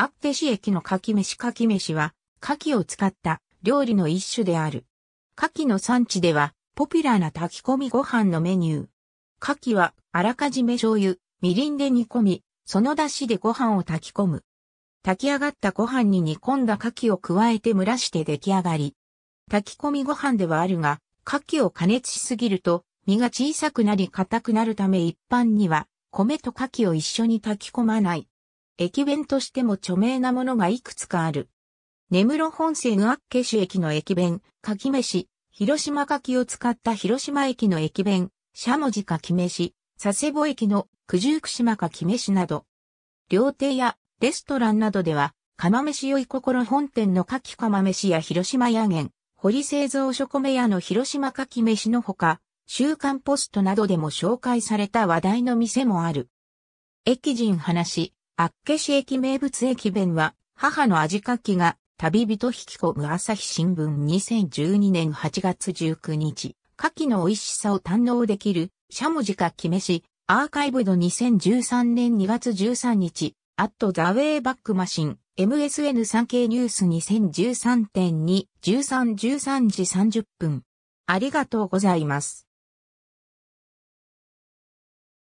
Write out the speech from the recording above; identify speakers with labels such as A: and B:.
A: アッペ市駅の柿飯柿飯は、牡蠣を使った料理の一種である。牡蠣の産地では、ポピュラーな炊き込みご飯のメニュー。牡蠣は、あらかじめ醤油、みりんで煮込み、その出汁でご飯を炊き込む。炊き上がったご飯に煮込んだ牡蠣を加えて蒸らして出来上がり。炊き込みご飯ではあるが、牡蠣を加熱しすぎると、身が小さくなり硬くなるため一般には、米と牡蠣を一緒に炊き込まない。駅弁としても著名なものがいくつかある。根室本線厚岸駅の駅弁、かき飯、広島かきを使った広島駅の駅弁、しゃもじかき飯、佐世保駅の九十九島かき飯など。料亭やレストランなどでは、釜飯よい心本店のかき釜飯や広島屋源、堀製造所米屋の広島かき飯のほか、週刊ポストなどでも紹介された話題の店もある。駅人話、あっけし駅名物駅弁は、母の味かきが、旅人引き込む朝日新聞2012年8月19日、かきの美味しさを堪能できる、しゃもじかき飯、アーカイブド2013年2月13日、アットザウェイバックマシン、MSN3 経ニュース2013.2、13.13時30分。ありがとうございます。